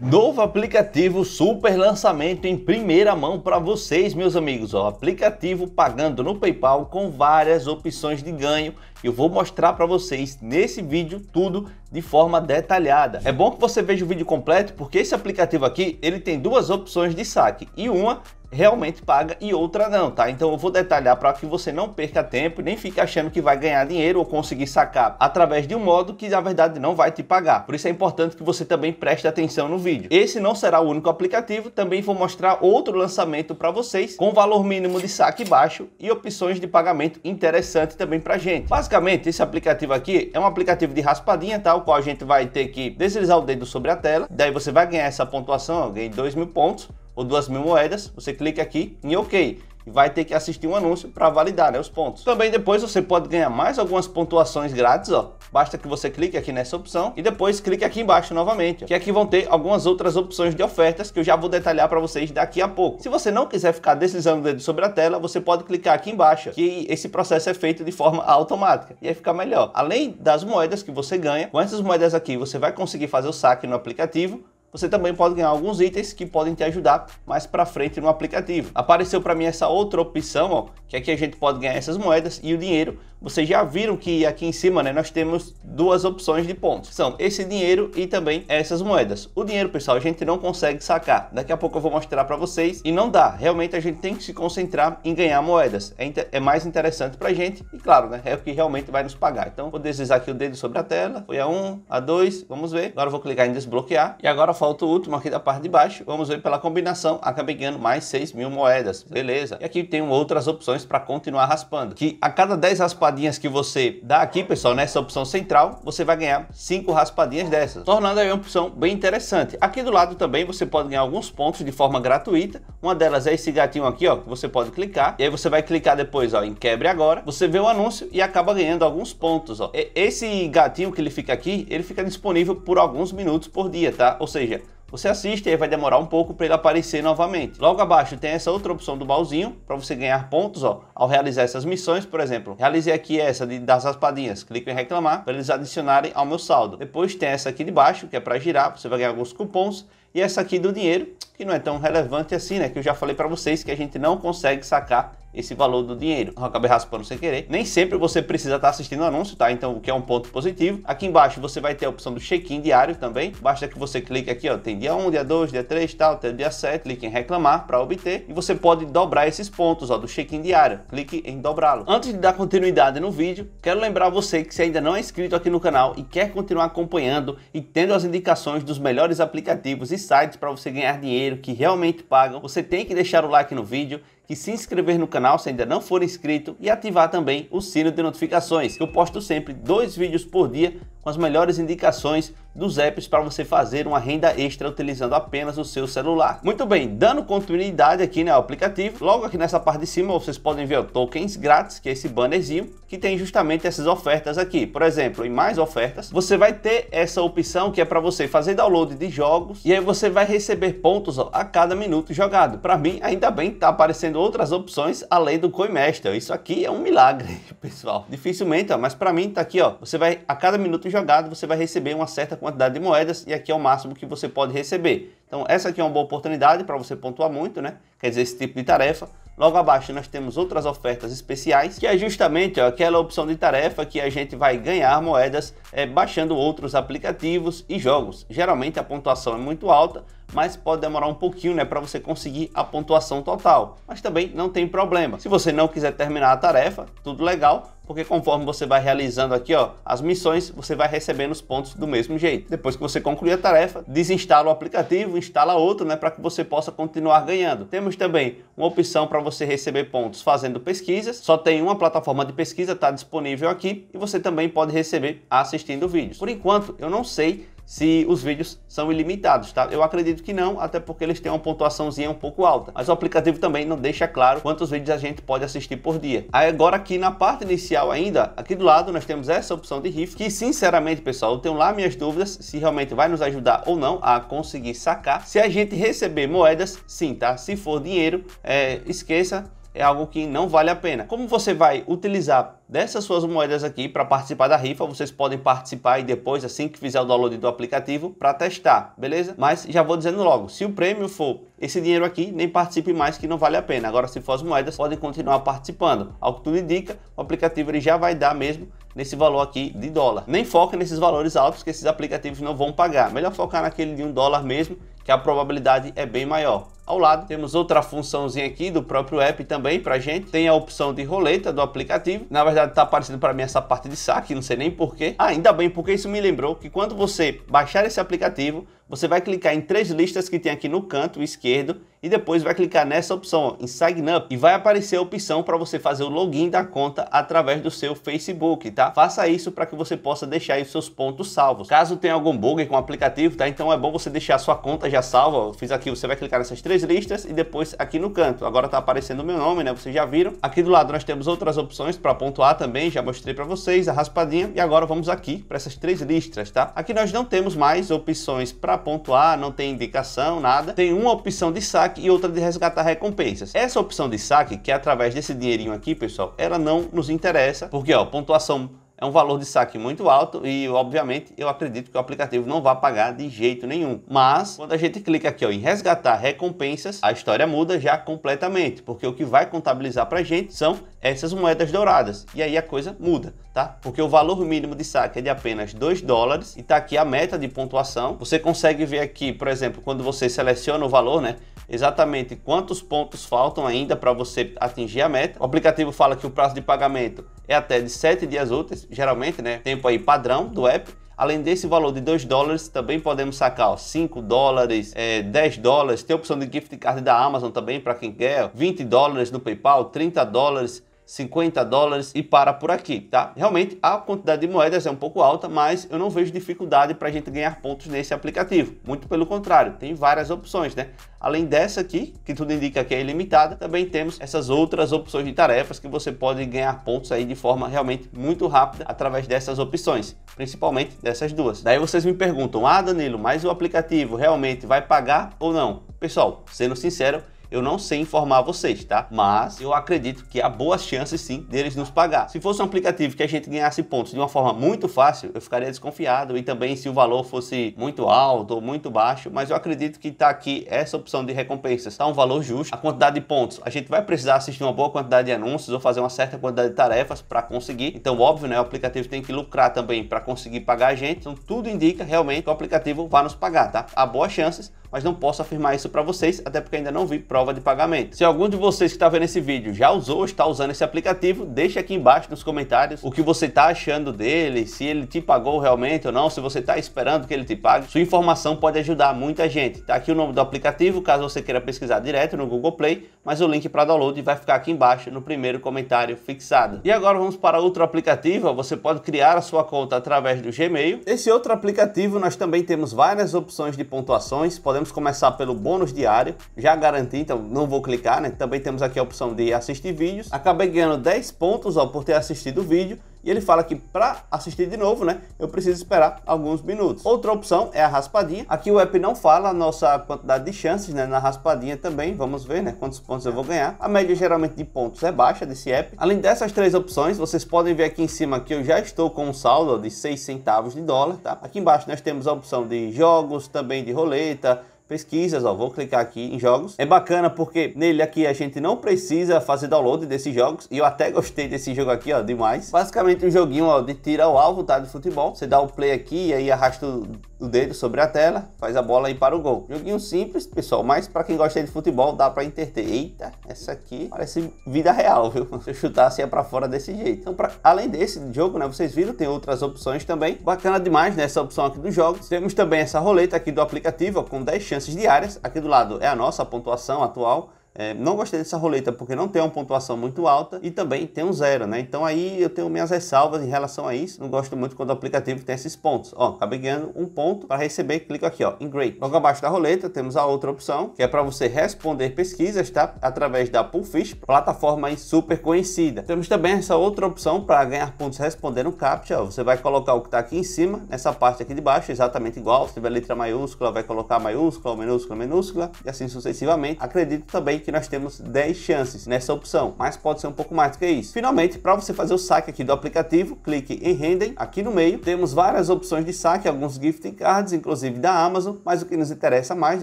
Novo aplicativo super lançamento em primeira mão para vocês, meus amigos. O aplicativo pagando no PayPal com várias opções de ganho. Eu vou mostrar para vocês nesse vídeo tudo de forma detalhada. É bom que você veja o vídeo completo porque esse aplicativo aqui, ele tem duas opções de saque e uma realmente paga e outra não, tá? Então eu vou detalhar para que você não perca tempo, nem fique achando que vai ganhar dinheiro ou conseguir sacar através de um modo que na verdade não vai te pagar. Por isso é importante que você também preste atenção no vídeo. Esse não será o único aplicativo, também vou mostrar outro lançamento para vocês com valor mínimo de saque baixo e opções de pagamento interessante também para gente. Basicamente, esse aplicativo aqui é um aplicativo de raspadinha, tá? O qual a gente vai ter que deslizar o dedo sobre a tela, daí você vai ganhar essa pontuação, ganhei 2 mil pontos, ou duas mil moedas, você clica aqui em OK e vai ter que assistir um anúncio para validar né, os pontos. Também depois você pode ganhar mais algumas pontuações grátis, ó. Basta que você clique aqui nessa opção e depois clique aqui embaixo novamente, ó, que aqui vão ter algumas outras opções de ofertas que eu já vou detalhar para vocês daqui a pouco. Se você não quiser ficar deslizando o dedo sobre a tela, você pode clicar aqui embaixo, que esse processo é feito de forma automática e aí fica melhor. Além das moedas que você ganha, com essas moedas aqui você vai conseguir fazer o saque no aplicativo você também pode ganhar alguns itens que podem te ajudar mais para frente no aplicativo. Apareceu para mim essa outra opção, ó, que aqui a gente pode ganhar essas moedas e o dinheiro vocês já viram que aqui em cima né, nós temos duas opções de pontos. São esse dinheiro e também essas moedas. O dinheiro, pessoal, a gente não consegue sacar. Daqui a pouco eu vou mostrar para vocês. E não dá. Realmente a gente tem que se concentrar em ganhar moedas. É, é mais interessante para a gente. E claro, né, é o que realmente vai nos pagar. Então vou deslizar aqui o dedo sobre a tela. Foi a 1, a 2. Vamos ver. Agora eu vou clicar em desbloquear. E agora falta o último aqui da parte de baixo. Vamos ver pela combinação. Acabei ganhando mais 6 mil moedas. Beleza. E aqui tem outras opções para continuar raspando. Que a cada 10 raspadas raspadinhas que você dá aqui, pessoal, nessa opção central, você vai ganhar cinco raspadinhas dessas, tornando aí uma opção bem interessante. Aqui do lado também você pode ganhar alguns pontos de forma gratuita. Uma delas é esse gatinho aqui, ó, que você pode clicar. E aí você vai clicar depois, ó, em quebre agora. Você vê o anúncio e acaba ganhando alguns pontos, ó. Esse gatinho que ele fica aqui, ele fica disponível por alguns minutos por dia, tá? Ou seja, você assiste e vai demorar um pouco para ele aparecer novamente. Logo abaixo tem essa outra opção do baúzinho para você ganhar pontos ó, ao realizar essas missões, por exemplo. Realizei aqui essa de, das raspadinhas, clico em reclamar para eles adicionarem ao meu saldo. Depois tem essa aqui de baixo que é para girar, você vai ganhar alguns cupons e essa aqui do dinheiro que não é tão relevante assim, né? Que eu já falei para vocês que a gente não consegue sacar esse valor do dinheiro. Eu acabei raspando sem querer. Nem sempre você precisa estar tá assistindo o anúncio, tá? Então, o que é um ponto positivo. Aqui embaixo você vai ter a opção do check-in diário também. Basta que você clique aqui, ó. Tem dia 1, dia 2, dia 3, tal, até dia 7. Clique em reclamar para obter. E você pode dobrar esses pontos, ó, do check-in diário. Clique em dobrá-lo. Antes de dar continuidade no vídeo, quero lembrar você que se ainda não é inscrito aqui no canal e quer continuar acompanhando e tendo as indicações dos melhores aplicativos e sites para você ganhar dinheiro que realmente pagam, você tem que deixar o like no vídeo que se inscrever no canal se ainda não for inscrito e ativar também o sino de notificações. Eu posto sempre dois vídeos por dia com as melhores indicações dos apps para você fazer uma renda extra utilizando apenas o seu celular. Muito bem, dando continuidade aqui né, ao aplicativo, logo aqui nessa parte de cima vocês podem ver o tokens grátis, que é esse bannerzinho, que tem justamente essas ofertas aqui. Por exemplo, em mais ofertas, você vai ter essa opção que é para você fazer download de jogos e aí você vai receber pontos ó, a cada minuto jogado. Para mim, ainda bem tá aparecendo outras opções além do CoinMaster. Isso aqui é um milagre, pessoal. Dificilmente, ó, mas para mim tá aqui, ó, você vai a cada minuto jogado você vai receber uma certa quantidade de moedas e aqui é o máximo que você pode receber. Então essa aqui é uma boa oportunidade para você pontuar muito, né? Quer dizer, esse tipo de tarefa. Logo abaixo nós temos outras ofertas especiais, que é justamente ó, aquela opção de tarefa que a gente vai ganhar moedas é, baixando outros aplicativos e jogos. Geralmente a pontuação é muito alta, mas pode demorar um pouquinho né, para você conseguir a pontuação total. Mas também não tem problema. Se você não quiser terminar a tarefa, tudo legal, porque conforme você vai realizando aqui ó, as missões, você vai recebendo os pontos do mesmo jeito. Depois que você concluir a tarefa, desinstala o aplicativo, instala outro né, para que você possa continuar ganhando. Temos também uma opção para você receber pontos fazendo pesquisas. Só tem uma plataforma de pesquisa, está disponível aqui, e você também pode receber assistindo vídeos. Por enquanto, eu não sei se os vídeos são ilimitados, tá? Eu acredito que não, até porque eles têm uma pontuaçãozinha um pouco alta. Mas o aplicativo também não deixa claro quantos vídeos a gente pode assistir por dia. Aí agora aqui na parte inicial ainda, aqui do lado nós temos essa opção de rifle, que sinceramente, pessoal, eu tenho lá minhas dúvidas se realmente vai nos ajudar ou não a conseguir sacar. Se a gente receber moedas, sim, tá? Se for dinheiro, é, esqueça é algo que não vale a pena. Como você vai utilizar dessas suas moedas aqui para participar da rifa, vocês podem participar e depois, assim que fizer o download do aplicativo, para testar, beleza? Mas já vou dizendo logo, se o prêmio for esse dinheiro aqui, nem participe mais que não vale a pena. Agora, se for as moedas, podem continuar participando. Ao que tudo indica, o aplicativo ele já vai dar mesmo nesse valor aqui de dólar. Nem foca nesses valores altos que esses aplicativos não vão pagar. Melhor focar naquele de um dólar mesmo, que a probabilidade é bem maior. Ao lado, temos outra funçãozinha aqui do próprio app também pra gente. Tem a opção de roleta do aplicativo. Na verdade, tá aparecendo para mim essa parte de saque, não sei nem porquê. Ah, ainda bem, porque isso me lembrou que quando você baixar esse aplicativo, você vai clicar em três listas que tem aqui no canto esquerdo e depois vai clicar nessa opção, ó, em Sign Up, e vai aparecer a opção para você fazer o login da conta através do seu Facebook, tá? Faça isso para que você possa deixar os seus pontos salvos. Caso tenha algum bug com o aplicativo, tá? Então é bom você deixar a sua conta já já salva, eu fiz aqui, você vai clicar nessas três listas e depois aqui no canto. Agora está aparecendo o meu nome, né? Vocês já viram. Aqui do lado nós temos outras opções para pontuar também, já mostrei para vocês a raspadinha. E agora vamos aqui para essas três listas, tá? Aqui nós não temos mais opções para pontuar, não tem indicação, nada. Tem uma opção de saque e outra de resgatar recompensas. Essa opção de saque, que é através desse dinheirinho aqui, pessoal, ela não nos interessa, porque ó, pontuação é um valor de saque muito alto e, obviamente, eu acredito que o aplicativo não vai pagar de jeito nenhum. Mas, quando a gente clica aqui ó, em resgatar recompensas, a história muda já completamente, porque o que vai contabilizar para a gente são essas moedas douradas. E aí a coisa muda, tá? Porque o valor mínimo de saque é de apenas 2 dólares e tá aqui a meta de pontuação. Você consegue ver aqui, por exemplo, quando você seleciona o valor, né? Exatamente quantos pontos faltam ainda para você atingir a meta. O aplicativo fala que o prazo de pagamento é até de 7 dias úteis, geralmente, né? Tempo aí padrão do app. Além desse valor de 2 dólares, também podemos sacar ó, 5 dólares, é, 10 dólares. Tem a opção de gift card da Amazon também para quem quer. 20 dólares no PayPal, 30 dólares 50 dólares e para por aqui, tá? Realmente a quantidade de moedas é um pouco alta, mas eu não vejo dificuldade para a gente ganhar pontos nesse aplicativo. Muito pelo contrário, tem várias opções, né? Além dessa aqui, que tudo indica que é ilimitada, também temos essas outras opções de tarefas que você pode ganhar pontos aí de forma realmente muito rápida através dessas opções, principalmente dessas duas. Daí vocês me perguntam, ah Danilo, mas o aplicativo realmente vai pagar ou não? Pessoal, sendo sincero, eu não sei informar vocês, tá? Mas eu acredito que há boas chances sim deles nos pagar. Se fosse um aplicativo que a gente ganhasse pontos de uma forma muito fácil, eu ficaria desconfiado e também se o valor fosse muito alto ou muito baixo, mas eu acredito que tá aqui essa opção de recompensas, tá um valor justo. A quantidade de pontos, a gente vai precisar assistir uma boa quantidade de anúncios ou fazer uma certa quantidade de tarefas para conseguir. Então, óbvio, né, o aplicativo tem que lucrar também para conseguir pagar a gente. Então, tudo indica realmente que o aplicativo vai nos pagar, tá? Há boas chances mas não posso afirmar isso para vocês, até porque ainda não vi prova de pagamento. Se algum de vocês que está vendo esse vídeo já usou ou está usando esse aplicativo, deixe aqui embaixo nos comentários o que você está achando dele, se ele te pagou realmente ou não, se você está esperando que ele te pague. Sua informação pode ajudar muita gente. Está aqui o nome do aplicativo, caso você queira pesquisar direto no Google Play, mas o link para download vai ficar aqui embaixo no primeiro comentário fixado. E agora vamos para outro aplicativo, você pode criar a sua conta através do Gmail. Esse outro aplicativo nós também temos várias opções de pontuações, podemos podemos começar pelo bônus diário, já garanti, então não vou clicar, né? Também temos aqui a opção de assistir vídeos. Acabei ganhando 10 pontos ó, por ter assistido o vídeo e ele fala que para assistir de novo, né, eu preciso esperar alguns minutos. Outra opção é a raspadinha. Aqui o app não fala a nossa quantidade de chances, né, na raspadinha também. Vamos ver, né, quantos pontos eu vou ganhar. A média geralmente de pontos é baixa desse app. Além dessas três opções, vocês podem ver aqui em cima que eu já estou com um saldo de 6 centavos de dólar, tá? Aqui embaixo nós temos a opção de jogos, também de roleta, pesquisas, ó, vou clicar aqui em jogos. É bacana porque nele aqui a gente não precisa fazer download desses jogos, e eu até gostei desse jogo aqui, ó, demais. Basicamente um joguinho, ó, de tira ao alvo, tá, de futebol. Você dá o play aqui e aí arrasta o dedo sobre a tela, faz a bola aí para o gol. Joguinho simples, pessoal, mas para quem gosta de futebol dá para interter. Eita, essa aqui parece vida real, viu? Se eu chutasse ia é para fora desse jeito. Então, pra... além desse jogo, né, vocês viram, tem outras opções também. Bacana demais, né, essa opção aqui dos jogos. Temos também essa roleta aqui do aplicativo, ó, com 10 chances chances diárias. Aqui do lado é a nossa pontuação atual. É, não gostei dessa roleta porque não tem uma pontuação muito alta e também tem um zero, né? Então aí eu tenho minhas ressalvas em relação a isso. Não gosto muito quando o aplicativo tem esses pontos. Ó, acabei ganhando um ponto para receber, clico aqui, ó, em Great. Logo abaixo da roleta temos a outra opção, que é para você responder pesquisas, tá? Através da Pullfish, plataforma aí super conhecida. Temos também essa outra opção para ganhar pontos respondendo CAPTCHA. Você vai colocar o que está aqui em cima, nessa parte aqui de baixo, exatamente igual. Se tiver letra maiúscula, vai colocar maiúscula, minúscula, minúscula e assim sucessivamente. Acredito também que que nós temos 10 chances nessa opção, mas pode ser um pouco mais do que isso. Finalmente, para você fazer o saque aqui do aplicativo, clique em Rendem, aqui no meio, temos várias opções de saque, alguns gift cards, inclusive da Amazon, mas o que nos interessa mais,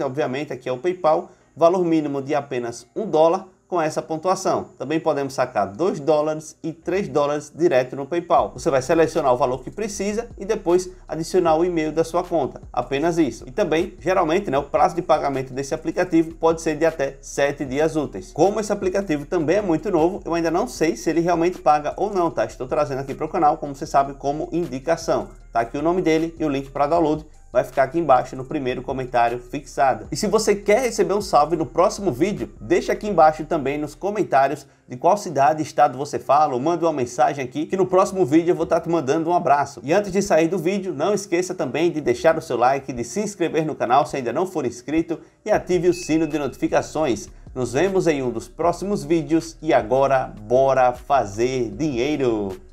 obviamente, aqui é o PayPal, valor mínimo de apenas 1 dólar, com essa pontuação. Também podemos sacar 2 dólares e 3 dólares direto no PayPal. Você vai selecionar o valor que precisa e depois adicionar o e-mail da sua conta. Apenas isso. E também, geralmente, né, o prazo de pagamento desse aplicativo pode ser de até 7 dias úteis. Como esse aplicativo também é muito novo, eu ainda não sei se ele realmente paga ou não, tá? Estou trazendo aqui para o canal, como você sabe, como indicação. Tá aqui o nome dele e o link para download vai ficar aqui embaixo no primeiro comentário fixado. E se você quer receber um salve no próximo vídeo, deixa aqui embaixo também nos comentários de qual cidade e estado você fala ou manda uma mensagem aqui que no próximo vídeo eu vou estar tá te mandando um abraço. E antes de sair do vídeo, não esqueça também de deixar o seu like, de se inscrever no canal se ainda não for inscrito e ative o sino de notificações. Nos vemos em um dos próximos vídeos e agora bora fazer dinheiro!